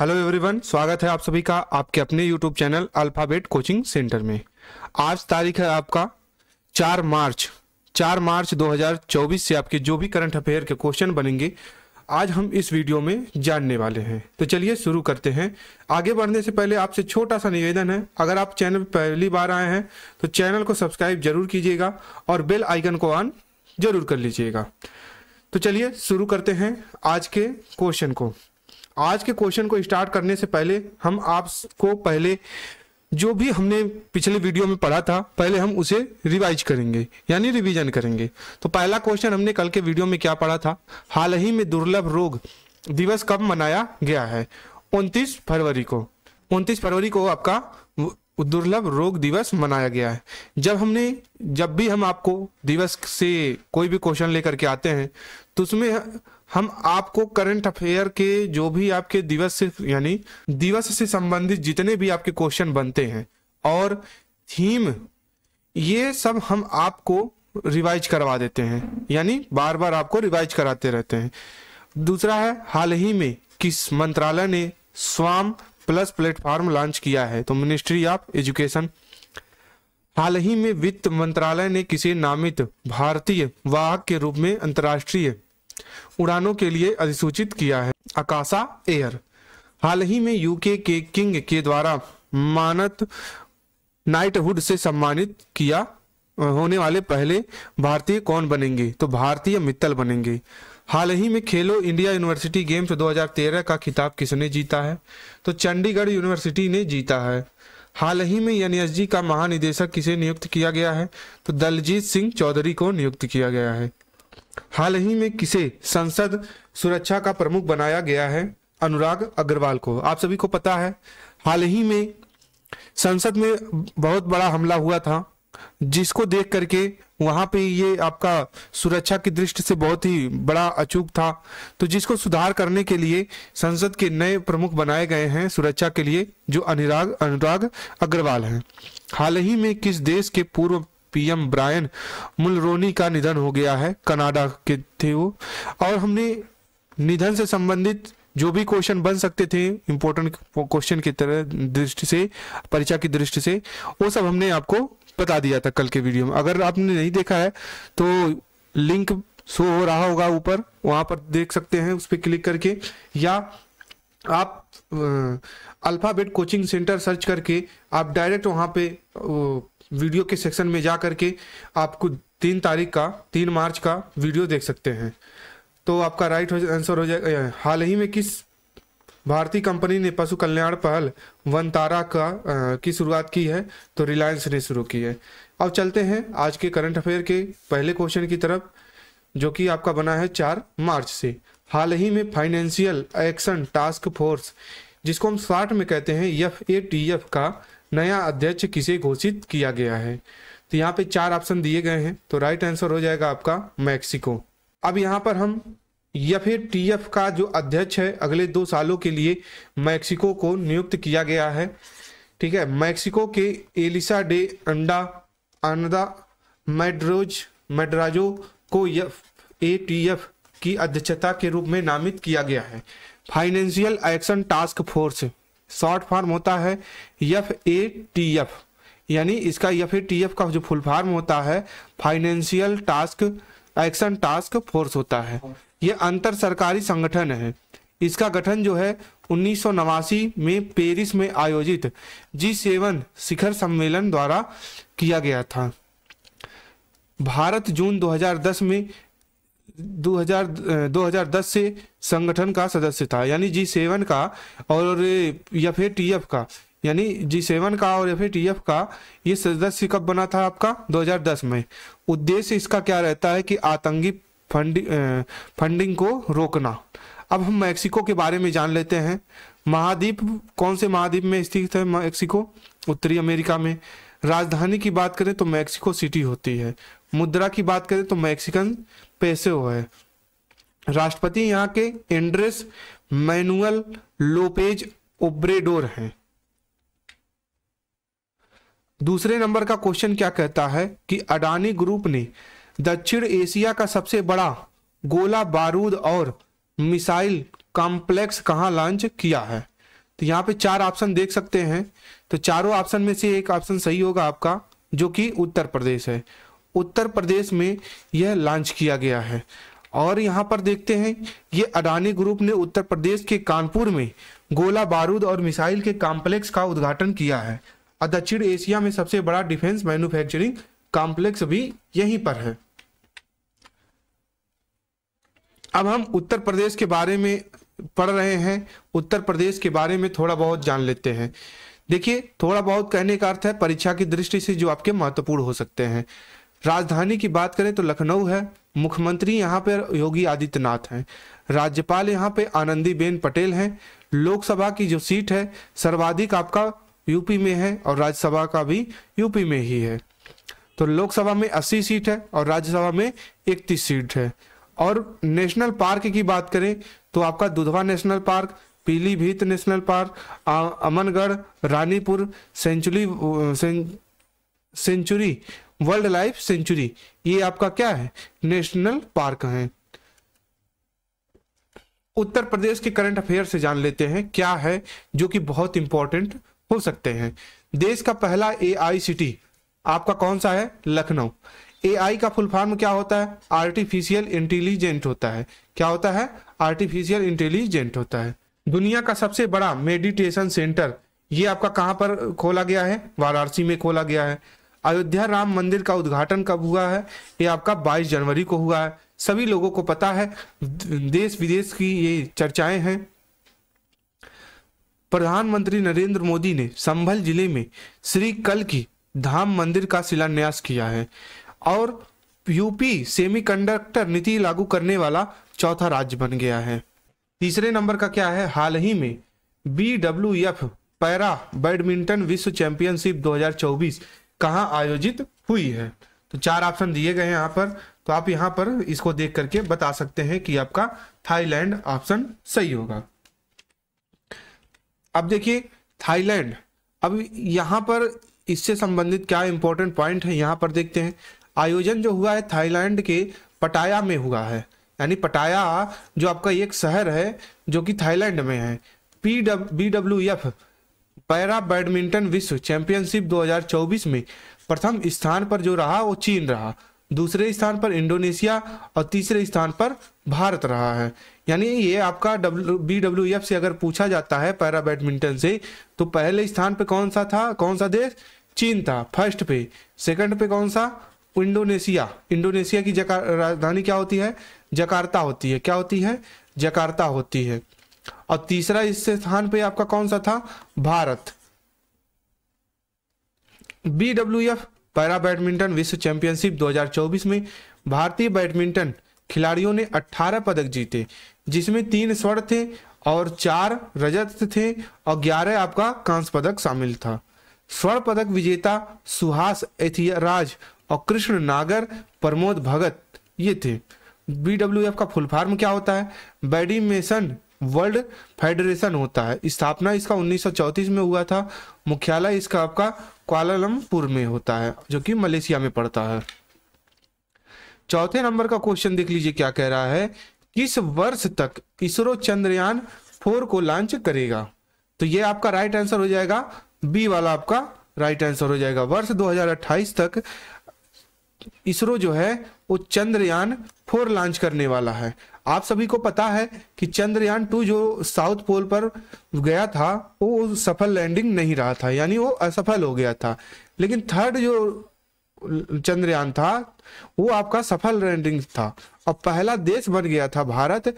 hello everyone स्वागत है आप सभी का आपके अपने YouTube channel alphabet coaching centre में आज तारीख है आपका चार मार्च चार मार्च 2024 से आपके जो भी करंट अफेयर के क्वेश्चन बनेंगे आज हम इस वीडियो में जानने वाले हैं तो चलिए शुरू करते हैं आगे बढ़ने से पहले आपसे छोटा सा निवेदन है अगर आप चैनल पहली बार आए हैं तो चैनल को सब्सक्राइब जरूर कीजिएगा और बेल आइकन को ऑन जरूर कर लीजिएगा तो चलिए शुरू करते हैं आज के क्वेश्चन को आज के क्वेश्चन को स्टार्ट करने से पहले हम आपको पहले जो भी हमने पिछले वीडियो में पढ़ा था पहले हम उसे रिवाइज करेंगे यानी रिवीजन करेंगे तो पहला क्वेश्चन हमने कल के वीडियो में क्या पढ़ा था हाल ही में दुर्लभ रोग दिवस कब मनाया गया है 29 फरवरी को 29 फरवरी को आपका दुर्लभ रोग दिवस मनाया गया है जब हमने जब भी हम आपको दिवस से कोई भी क्वेश्चन लेकर के आते हैं तो उसमें हम आपको करंट अफेयर के जो भी आपके दिवस से यानी दिवस से संबंधित जितने भी आपके क्वेश्चन बनते हैं और थीम ये सब हम आपको रिवाइज करवा देते हैं यानी बार बार आपको रिवाइज कराते रहते हैं दूसरा है हाल ही में किस मंत्रालय ने स्वाम प्लस प्लेटफॉर्म लॉन्च किया है तो मिनिस्ट्री ऑफ एजुकेशन हाल ही में वित्त मंत्रालय ने किसी नामित भारतीय वाहक के रूप में अंतर्राष्ट्रीय उड़ानों के लिए अधिसूचित किया है अकाशा एयर हाल ही में यूके के किंग के द्वारा मानत नाइटहुड से सम्मानित किया होने वाले पहले भारतीय कौन बनेंगे तो भारतीय मित्तल बनेंगे हाल ही में खेलो इंडिया यूनिवर्सिटी गेम्स 2013 का खिताब किसने जीता है तो चंडीगढ़ यूनिवर्सिटी ने जीता है हाल ही में एन का महानिदेशक किसे नियुक्त किया गया है तो दलजीत सिंह चौधरी को नियुक्त किया गया है हाल ही में किसे संसद सुरक्षा का प्रमुख बनाया गया है अनुराग अग्रवाल को आप सभी को पता है हाल ही में संसद में बहुत बड़ा हमला हुआ था जिसको देख करके वहां पे ये आपका सुरक्षा की दृष्टि से बहुत ही बड़ा अचूक था तो जिसको सुधार करने के लिए संसद के नए प्रमुख बनाए गए हैं सुरक्षा के लिए जो अनुराग अनुराग अग्रवाल हैं हाल ही में किस देश के पूर्व पीएम ब्रायन मुलरोनी का निधन हो गया है कनाडा के थे वो और हमने निधन से संबंधित जो भी क्वेश्चन बन सकते थे इंपॉर्टेंट क्वेश्चन की तरह दृष्टि से परीक्षा की दृष्टि से वो सब हमने आपको बता दिया था कल के वीडियो में अगर आपने नहीं देखा है तो लिंक शो हो रहा होगा ऊपर वहां पर देख सकते हैं उस पर क्लिक करके या आप अल्फ़ाबेट कोचिंग सेंटर सर्च करके आप डायरेक्ट वहां पे वीडियो के सेक्शन में जा करके आपको तीन तारीख का तीन मार्च का वीडियो देख सकते हैं तो आपका राइट आंसर हो जाएगा हाल ही में किस भारतीय कंपनी ने पशु कल्याण पहल वनतारा का आ, की शुरुआत की है तो रिलायंस ने शुरू की है अब चलते हैं आज के करंट अफेयर के पहले क्वेश्चन की तरफ जो कि आपका बना है चार मार्च से हाल ही में फाइनेंशियल एक्शन टास्क फोर्स जिसको हम शार्ट में कहते हैं एफ का नया अध्यक्ष किसे घोषित किया गया है तो यहाँ पे चार ऑप्शन दिए गए हैं तो राइट आंसर हो जाएगा आपका मैक्सिको अब यहाँ पर हम या फिर टीएफ का जो अध्यक्ष है अगले दो सालों के लिए मैक्सिको को नियुक्त किया गया है ठीक है मैक्सिको के एलिसा डे अंडा अनदा मैड्रोज मैड्राजो को एफ ए टी एफ की अध्यक्षता के रूप में नामित किया गया है financial action task force short form होता है एफ ए टी एफ यानी इसका एफ ए टी एफ का जो फुल फॉर्म होता है financial task action task force होता है यह अंतर सरकारी संगठन है इसका गठन जो है उन्नीस में पेरिस में आयोजित जी सेवन शिखर सम्मेलन द्वारा किया गया था भारत जून 2010 में 2010 से संगठन का सदस्य था यानी जी सेवन का और या फिर टीएफ का यानी जी सेवन का और या फिर टीएफ का ये सदस्य कब बना था आपका 2010 में उद्देश्य इसका क्या रहता है कि आतंकी फंडिंग फंडिंग को रोकना अब हम मैक्सिको के बारे में जान लेते हैं महाद्वीप कौन से महाद्वीप में स्थित है मैक्सिको उत्तरी अमेरिका में राजधानी की बात करें तो मैक्सिको सिटी होती है मुद्रा की बात करें तो मैक्सिकन पेसो है राष्ट्रपति यहाँ के एंड्रेस मैनुअल लोपेज ओब्रेडोर हैं दूसरे नंबर का क्वेश्चन क्या कहता है कि अडानी ग्रुप ने दक्षिण एशिया का सबसे बड़ा गोला बारूद और मिसाइल कॉम्प्लेक्स कहाँ लॉन्च किया है तो यहाँ पे चार ऑप्शन देख सकते हैं तो चारों ऑप्शन में से एक ऑप्शन सही होगा आपका जो कि उत्तर प्रदेश है उत्तर प्रदेश में यह लॉन्च किया गया है और यहाँ पर देखते हैं ये अडानी ग्रुप ने उत्तर प्रदेश के कानपुर में गोला बारूद और मिसाइल के कॉम्प्लेक्स का उद्घाटन किया है और दक्षिण एशिया में सबसे बड़ा डिफेंस मैन्युफैक्चरिंग कॉम्प्लेक्स भी यहीं पर है अब हम उत्तर प्रदेश के बारे में पढ़ रहे हैं उत्तर प्रदेश के बारे में थोड़ा बहुत जान लेते हैं देखिए थोड़ा बहुत कहने का अर्थ है परीक्षा की दृष्टि से जो आपके महत्वपूर्ण हो सकते हैं राजधानी की बात करें तो लखनऊ है मुख्यमंत्री यहाँ पर योगी आदित्यनाथ हैं राज्यपाल यहाँ पे आनंदीबेन पटेल हैं लोकसभा की जो सीट है सर्वाधिक आपका यूपी में है और राज्यसभा का भी यूपी में ही है तो लोकसभा में 80 सीट है और राज्यसभा में 31 सीट है और नेशनल पार्क की बात करें तो आपका Dudhwa national park Pilibhit national park Amangarh Ranipur sanctuary sanctuary world life sanctuary ये आपका क्या है नेशनल पार्क है उत्तर प्रदेश के करंट अफेयर से जान लेते हैं क्या है जो कि बहुत इंपॉर्टेंट हो सकते हैं देश का पहला ए सिटी आपका कौन सा है लखनऊ ए का फुल फॉर्म क्या होता है आर्टिफिशियल इंटेलिजेंट होता है क्या होता है आर्टिफिशियल इंटेलिजेंट होता है दुनिया का सबसे बड़ा मेडिटेशन सेंटर ये आपका कहां पर खोला गया है वाराणसी में खोला गया है अयोध्या राम मंदिर का उद्घाटन कब हुआ है ये आपका 22 जनवरी को हुआ है सभी लोगों को पता है देश विदेश की ये चर्चाएं हैं प्रधानमंत्री नरेंद्र मोदी ने संभल जिले में श्री कल की धाम मंदिर का शिलान्यास किया है और यूपी सेमीकंडक्टर नीति लागू करने वाला चौथा राज्य बन गया है तीसरे नंबर का क्या है हाल ही में B W F para badminton विश्व चैंपियनशिप 2024 कहाँ आयोजित हुई है तो चार ऑप्शन दिए गए हैं यहाँ पर तो आप यहाँ पर इसको देख करके बता सकते हैं कि आपका थाईलैंड ऑप्शन सही होगा अब देखिए थाईलैंड अब यहाँ पर इससे संबंधित क्या इंपॉर्टेंट पॉइंट है यहाँ पर देखते हैं आयोजन जो हुआ है थाईलैंड के पटाया में हुआ है यानी पटाया जो आपका एक शहर है जो कि थाईलैंड में है पी डब, B W F para badminton विश्व चैंपियनशिप 2024 में प्रथम स्थान पर जो रहा वो चीन रहा दूसरे स्थान पर इंडोनेशिया और तीसरे स्थान पर भारत रहा है यानी ये आपका डब्ल्यू बी डब्ल्यू एफ से अगर पूछा जाता है पैरा बैडमिंटन से तो पहले स्थान पे कौन सा था कौन सा देश चीन था फर्स्ट पे सेकंड पे कौन सा इंडोनेशिया इंडोनेशिया की जकार राजधानी क्या होती है जकार्ता होती है क्या होती है जकार्ता होती है और तीसरा इस स्थान पे आपका कौन सा था भारत बीडब्ल्यूएफ पैरा बैडमिंटन विश्व चैंपियनशिप 2024 में भारतीय बैडमिंटन खिलाड़ियों ने 18 पदक जीते जिसमें तीन स्वर्ण थे और चार रजत थे और ग्यारह आपका कांस्य पदक शामिल था स्वर्ण पदक विजेता सुहास एथियराज और कृष्ण नागर प्रमोद भगत ये थे एफ का फुल फॉर्म क्या होता है बैडमिंटन वर्ल्ड फेडरेशन होता है स्थापना इसका 1934 में हुआ था मुख्यालय इसका आपका क्वालमपुर में होता है जो कि मलेशिया में पड़ता है चौथे नंबर का क्वेश्चन देख लीजिए क्या कह रहा है किस वर्ष तक इसरो चंद्रयान फोर को लॉन्च करेगा तो ये आपका राइट आंसर हो जाएगा बी वाला आपका राइट आंसर हो जाएगा वर्ष 2028 तक इसरो जो है वो चंद्रयान फोर लॉन्च करने वाला है आप सभी को पता है कि चंद्रयान टू जो साउथ पोल पर गया था वो सफल लैंडिंग नहीं रहा था यानी वो असफल हो गया था लेकिन थर्ड जो चंद्रयान था वो आपका सफल लैंडिंग था और पहला देश बन गया था भारत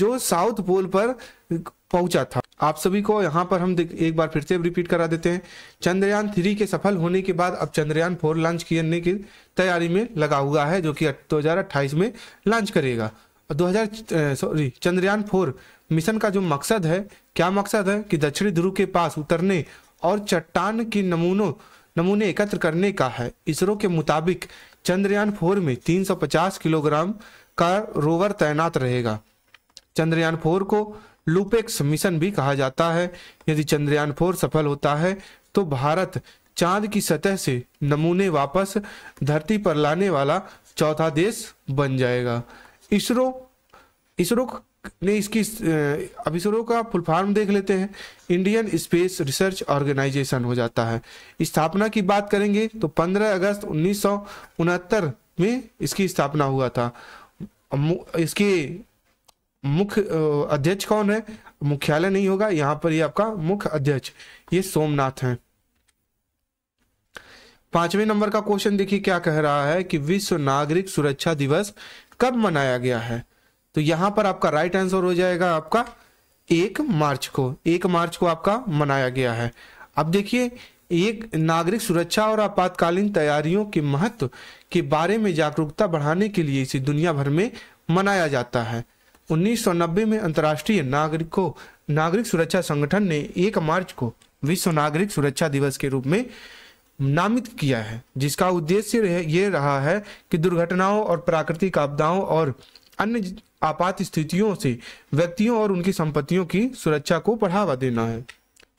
जो साउथ पोल पर पहुंचा था आप सभी को यहाँ पर हम एक बार फिर से रिपीट करा देते हैं चंद्रयान थ्री के सफल होने के बाद अब चंद्रयान फोर लॉन्च करने की तैयारी में लगा हुआ है जो कि दो में लॉन्च करेगा 2000 सॉरी चंद्रयान फोर मिशन का जो मकसद है क्या मकसद है कि दक्षिणी ध्रुव के पास उतरने और चट्टान के नमूनों नमूने एकत्र करने का है इसरो के मुताबिक चंद्रयान फोर में 350 किलोग्राम का रोवर तैनात रहेगा चंद्रयान फोर को लुपेक्स मिशन भी कहा जाता है यदि चंद्रयान फोर सफल होता है तो भारत चांद की सतह से नमूने वापस धरती पर लाने वाला चौथा देश बन जाएगा इसरो इसरो ने इसकी अब इसरो का फुल फॉर्म देख लेते हैं इंडियन स्पेस रिसर्च ऑर्गेनाइजेशन हो जाता है स्थापना की बात करेंगे तो 15 अगस्त उन्नीस में इसकी स्थापना हुआ था इसके मुख्य अध्यक्ष कौन है मुख्यालय नहीं होगा यहाँ पर ये आपका मुख्य अध्यक्ष ये सोमनाथ है पांचवें नंबर का क्वेश्चन देखिए क्या कह रहा है कि विश्व नागरिक सुरक्षा दिवस कब मनाया गया है तो यहां पर आपका राइट आंसर हो जाएगा आपका एक मार्च को एक मार्च को आपका मनाया गया है अब देखिए एक नागरिक सुरक्षा और आपातकालीन तैयारियों के महत्व के बारे में जागरूकता बढ़ाने के लिए इसे दुनिया भर में मनाया जाता है 1990 में अंतर्राष्ट्रीय नागरिकों नागरिक सुरक्षा संगठन ने 1 मार्च को विश्व नागरिक सुरक्षा दिवस के रूप में नामित किया है जिसका उद्देश्य ये रहा है कि दुर्घटनाओं और प्राकृतिक आपदाओं और अन्य आपात स्थितियों से व्यक्तियों और उनकी संपत्तियों की सुरक्षा को बढ़ावा देना है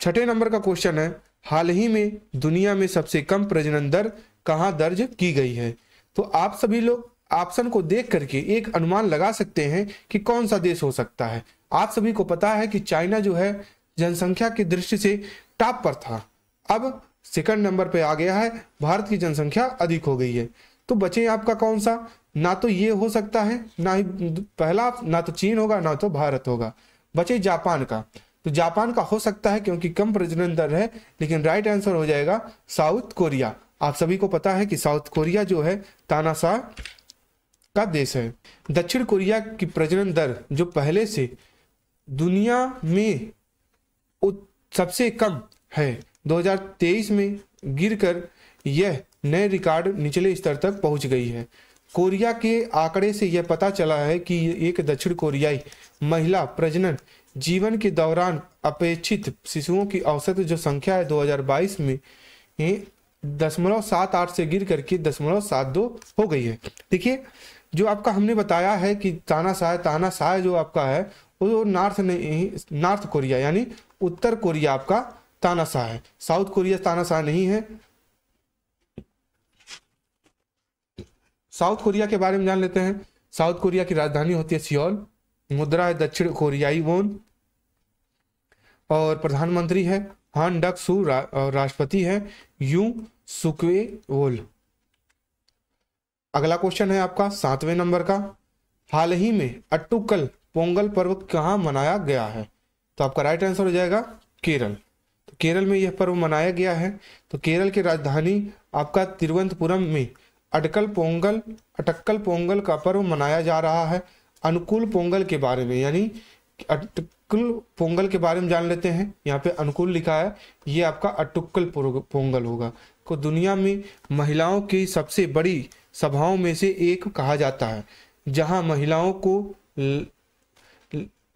छठे नंबर का क्वेश्चन है हाल ही में दुनिया में सबसे कम प्रजनन दर कहाँ दर्ज की गई है तो आप सभी लोग ऑप्शन को देख करके एक अनुमान लगा सकते हैं कि कौन सा देश हो सकता है आप सभी को पता है कि चाइना जो है जनसंख्या की दृष्टि से टॉप पर था अब सेकंड नंबर पे आ गया है भारत की जनसंख्या अधिक हो गई है तो बचे आपका कौन सा ना तो ये हो सकता है ना ही पहला ना तो चीन होगा ना तो भारत होगा बचे जापान का तो जापान का हो सकता है क्योंकि कम प्रजनन दर है लेकिन राइट आंसर हो जाएगा साउथ कोरिया आप सभी को पता है कि साउथ कोरिया जो है तानाशाह का देश है दक्षिण कोरिया की प्रजनन दर जो पहले से दुनिया में सबसे कम है 2023 में गिरकर यह नए रिकॉर्ड निचले स्तर तक पहुंच गई है कोरिया के आंकड़े से यह पता चला है कि एक दक्षिण कोरियाई महिला प्रजनन जीवन के दौरान अपेक्षित शिशुओं की औसत जो संख्या है 2022 में दशमलव सात आठ से गिर करके दशमलव सात दो हो गई है देखिए जो आपका हमने बताया है कि तानाशाह तानाशाह जो आपका है वो नॉर्थ नॉर्थ कोरिया यानी उत्तर कोरिया आपका तानाशाह है साउथ कोरिया तानाशाह नहीं है साउथ कोरिया के बारे में जान लेते हैं साउथ कोरिया की राजधानी होती है सियोल मुद्रा है दक्षिण कोरियाई वोन और प्रधानमंत्री है हान डक सू रा, राष्ट्रपति है यू सुक्वे वोल अगला क्वेश्चन है आपका सातवें नंबर का हाल ही में अट्टुकल पोंगल पर्व कहाँ मनाया गया है तो आपका राइट आंसर हो जाएगा केरल तो केरल में यह पर्व मनाया गया है तो केरल की राजधानी आपका तिरुवनंतपुरम में अटकल पोंगल अटक्कल पोंगल का पर्व मनाया जा रहा है अनुकूल पोंगल के बारे में यानी अटकल पोंगल के बारे में जान लेते हैं यहाँ पे अनुकूल लिखा है ये आपका अटुक्कल पोंगल होगा को दुनिया में महिलाओं की सबसे बड़ी सभाओं में से एक कहा जाता है जहाँ महिलाओं को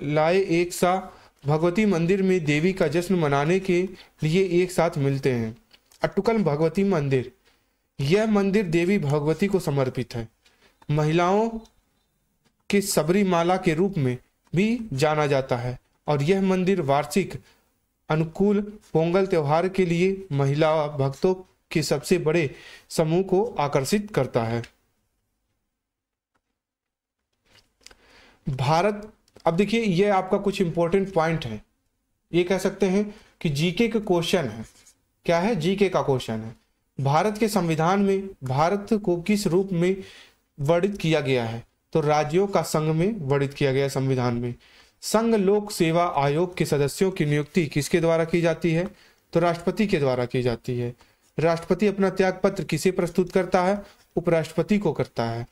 लाए एक सा भगवती मंदिर में देवी का जश्न मनाने के लिए एक साथ मिलते हैं अट्टुकल भगवती मंदिर यह मंदिर देवी भगवती को समर्पित है महिलाओं के सबरीमाला के रूप में भी जाना जाता है और यह मंदिर वार्षिक अनुकूल पोंगल त्योहार के लिए महिला भक्तों के सबसे बड़े समूह को आकर्षित करता है भारत अब देखिए ये आपका कुछ इंपॉर्टेंट पॉइंट है ये कह सकते हैं कि जीके का क्वेश्चन है क्या है जीके का क्वेश्चन है भारत के संविधान में भारत को किस रूप में वर्णित किया गया है तो राज्यों का संघ में वर्णित किया गया संविधान में संघ लोक सेवा आयोग के सदस्यों की नियुक्ति किसके द्वारा की जाती है तो राष्ट्रपति के द्वारा की जाती है राष्ट्रपति अपना त्याग पत्र किसे प्रस्तुत करता है उपराष्ट्रपति को करता है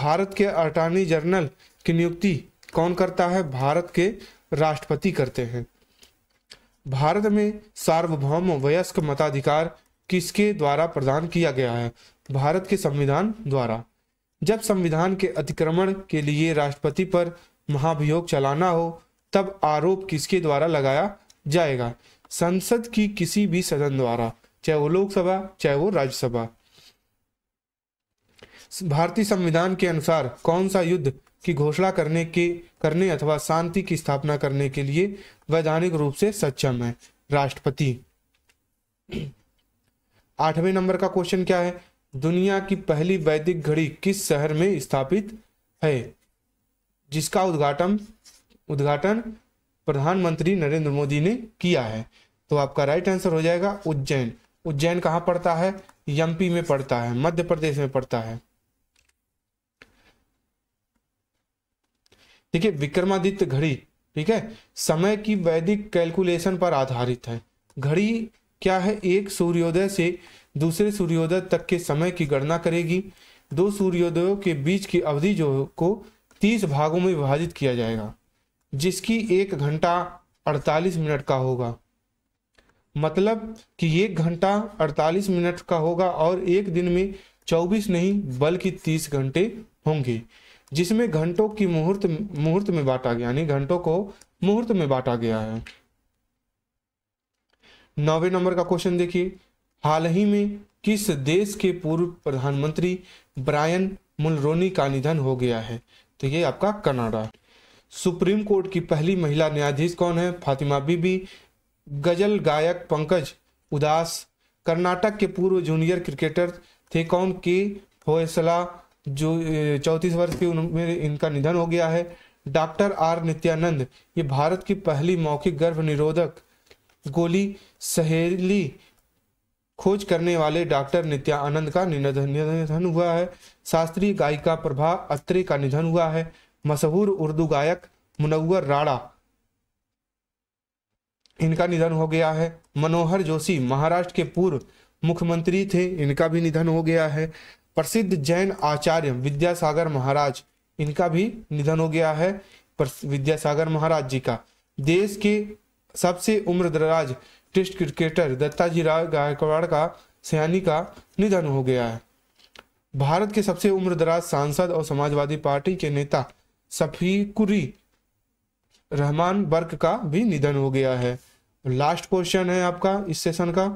भारत के अटॉर्नी जनरल की नियुक्ति कौन करता है भारत के राष्ट्रपति करते हैं भारत में सार्वभौम वयस्क मताधिकार किसके द्वारा प्रदान किया गया है भारत के संविधान द्वारा जब संविधान के अतिक्रमण के लिए राष्ट्रपति पर महाभियोग चलाना हो तब आरोप किसके द्वारा लगाया जाएगा संसद की किसी भी सदन द्वारा चाहे वो लोकसभा चाहे वो राज्यसभा भारतीय संविधान के अनुसार कौन सा युद्ध की घोषणा करने के करने अथवा शांति की स्थापना करने के लिए वैधानिक रूप से सक्षम है राष्ट्रपति आठवें नंबर का क्वेश्चन क्या है दुनिया की पहली वैदिक घड़ी किस शहर में स्थापित है जिसका उद्घाटन उद्घाटन प्रधानमंत्री नरेंद्र मोदी ने किया है तो आपका राइट आंसर हो जाएगा उज्जैन उज्जैन कहाँ पड़ता है यमपी में पड़ता है मध्य प्रदेश में पड़ता है ठीक है विक्रमादित्य घड़ी ठीक है समय की वैदिक कैलकुलेशन पर आधारित है घड़ी क्या है एक सूर्योदय से दूसरे सूर्योदय तक के समय की गणना करेगी दो सूर्योदयों के बीच की अवधि जो को तीस भागों में विभाजित किया जाएगा जिसकी एक घंटा अड़तालीस मिनट का होगा मतलब कि एक घंटा अड़तालीस मिनट का होगा और एक दिन में चौबीस नहीं बल्कि तीस घंटे होंगे जिसमें घंटों की मुहूर्त मुहूर्त में बांटा गया यानी घंटों को मुहूर्त में बांटा गया है नौवे नंबर का क्वेश्चन देखिए हाल ही में किस देश के पूर्व प्रधानमंत्री ब्रायन मुलरोनी का निधन हो गया है तो ये आपका कनाडा सुप्रीम कोर्ट की पहली महिला न्यायाधीश कौन है फातिमा बीबी गजल गायक पंकज उदास कर्नाटक के पूर्व जूनियर क्रिकेटर थे कौन के होयसला जो चौंतीस वर्ष की उम्र इनका निधन हो गया है डॉक्टर आर नित्यानंद ये भारत की पहली मौखिक गर्भ निरोधक गोली सहेली खोज करने वाले डॉक्टर नित्यानंद का निधन हुआ है शास्त्रीय गायिका प्रभा अत्रे का निधन हुआ है मशहूर उर्दू गायक मुनवर राणा इनका निधन हो गया है मनोहर जोशी महाराष्ट्र के पूर्व मुख्यमंत्री थे इनका भी निधन हो गया है प्रसिद्ध जैन आचार्य विद्यासागर महाराज इनका भी निधन हो गया है विद्यासागर महाराज जी का देश के सबसे उम्रदराज टेस्ट क्रिकेटर दत्ताजी राय गायकवाड़ का सयानी का निधन हो गया है भारत के सबसे उम्रदराज सांसद और समाजवादी पार्टी के नेता सफीकुरी रहमान बर्क का भी निधन हो गया है लास्ट क्वेश्चन है आपका इस सेशन का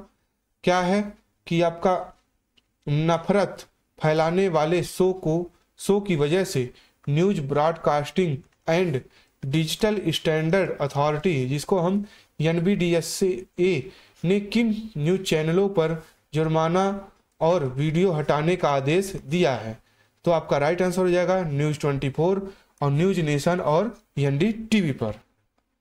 क्या है कि आपका नफरत फैलाने वाले शो को शो की वजह से news broadcasting and digital standard authority जिसको हम एन ने किन न्यूज चैनलों पर जुर्माना और वीडियो हटाने का आदेश दिया है तो आपका राइट आंसर हो जाएगा न्यूज 24 और न्यूज नेशन और एन टीवी पर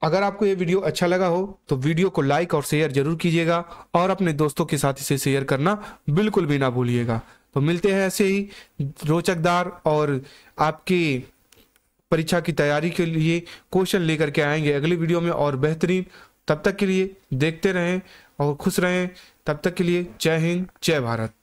अगर आपको ये वीडियो अच्छा लगा हो तो वीडियो को लाइक और शेयर जरूर कीजिएगा और अपने दोस्तों के साथ इसे शेयर करना बिल्कुल भी ना भूलिएगा तो मिलते हैं ऐसे ही रोचकदार और आपकी परीक्षा की तैयारी के लिए क्वेश्चन लेकर के आएंगे अगली वीडियो में और बेहतरीन तब तक के लिए देखते रहें और खुश रहें तब तक के लिए जय हिंद जय भारत